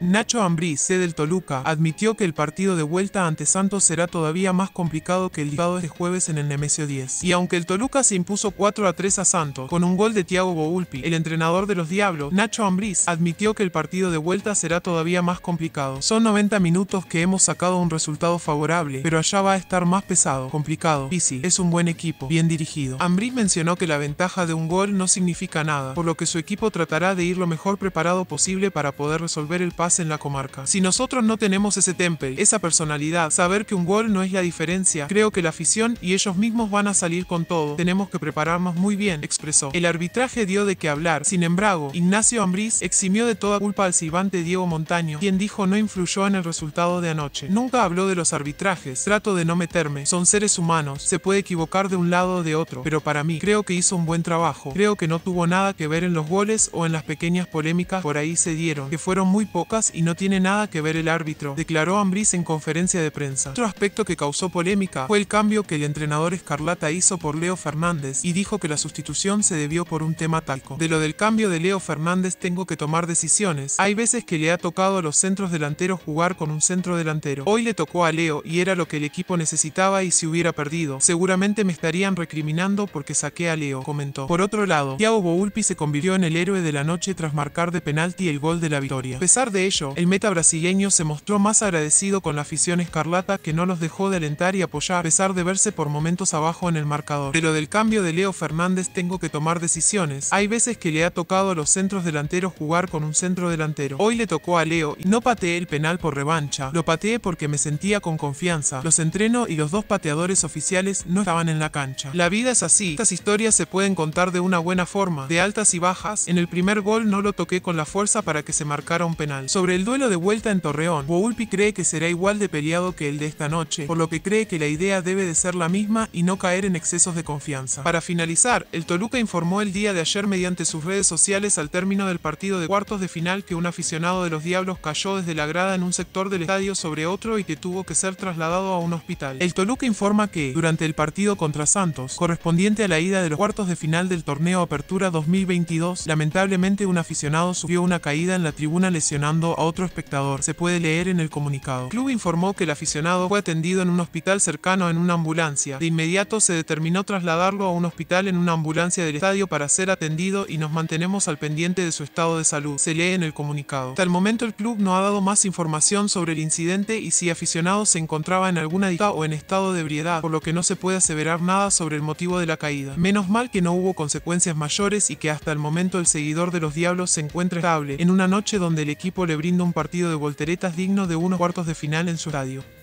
Nacho Ambriz, sede del Toluca, admitió que el partido de vuelta ante Santos será todavía más complicado que el ligado este jueves en el Nemesio 10. Y aunque el Toluca se impuso 4 a 3 a Santos, con un gol de Thiago Boulpi, el entrenador de los Diablos, Nacho Ambriz, admitió que el partido de vuelta será todavía más complicado. Son 90 minutos que hemos sacado un resultado favorable, pero allá va a estar más pesado, complicado, difícil es un buen equipo, bien dirigido. Ambriz mencionó que la ventaja de un gol no significa nada, por lo que su equipo tratará de ir lo mejor preparado posible para poder resolver el partido en la comarca. Si nosotros no tenemos ese temple, esa personalidad, saber que un gol no es la diferencia, creo que la afición y ellos mismos van a salir con todo. Tenemos que prepararnos muy bien, expresó. El arbitraje dio de qué hablar. Sin embargo, Ignacio Ambriz eximió de toda culpa al silbante Diego Montaño, quien dijo no influyó en el resultado de anoche. Nunca habló de los arbitrajes, trato de no meterme, son seres humanos, se puede equivocar de un lado o de otro, pero para mí, creo que hizo un buen trabajo. Creo que no tuvo nada que ver en los goles o en las pequeñas polémicas por ahí se dieron, que fueron muy pocas y no tiene nada que ver el árbitro, declaró Ambriz en conferencia de prensa. Otro aspecto que causó polémica fue el cambio que el entrenador Escarlata hizo por Leo Fernández y dijo que la sustitución se debió por un tema talco. De lo del cambio de Leo Fernández tengo que tomar decisiones. Hay veces que le ha tocado a los centros delanteros jugar con un centro delantero. Hoy le tocó a Leo y era lo que el equipo necesitaba y si hubiera perdido, seguramente me estarían recriminando porque saqué a Leo, comentó. Por otro lado, Thiago Boulpi se convirtió en el héroe de la noche tras marcar de penalti el gol de la victoria. A pesar de el meta brasileño se mostró más agradecido con la afición escarlata que no los dejó de alentar y apoyar a pesar de verse por momentos abajo en el marcador. Pero del cambio de Leo Fernández tengo que tomar decisiones. Hay veces que le ha tocado a los centros delanteros jugar con un centro delantero. Hoy le tocó a Leo y no pateé el penal por revancha. Lo pateé porque me sentía con confianza. Los entreno y los dos pateadores oficiales no estaban en la cancha. La vida es así. Estas historias se pueden contar de una buena forma, de altas y bajas. En el primer gol no lo toqué con la fuerza para que se marcara un penal. Sobre el duelo de vuelta en Torreón, Boulpi cree que será igual de peleado que el de esta noche, por lo que cree que la idea debe de ser la misma y no caer en excesos de confianza. Para finalizar, el Toluca informó el día de ayer mediante sus redes sociales al término del partido de cuartos de final que un aficionado de los Diablos cayó desde la grada en un sector del estadio sobre otro y que tuvo que ser trasladado a un hospital. El Toluca informa que, durante el partido contra Santos, correspondiente a la ida de los cuartos de final del torneo Apertura 2022, lamentablemente un aficionado sufrió una caída en la tribuna lesionando a otro espectador, se puede leer en el comunicado. Club informó que el aficionado fue atendido en un hospital cercano en una ambulancia. De inmediato se determinó trasladarlo a un hospital en una ambulancia del estadio para ser atendido y nos mantenemos al pendiente de su estado de salud, se lee en el comunicado. Hasta el momento el club no ha dado más información sobre el incidente y si aficionado se encontraba en alguna dicta o en estado de ebriedad, por lo que no se puede aseverar nada sobre el motivo de la caída. Menos mal que no hubo consecuencias mayores y que hasta el momento el seguidor de los Diablos se encuentra estable, en una noche donde el equipo le brinda un partido de volteretas digno de unos cuartos de final en su estadio.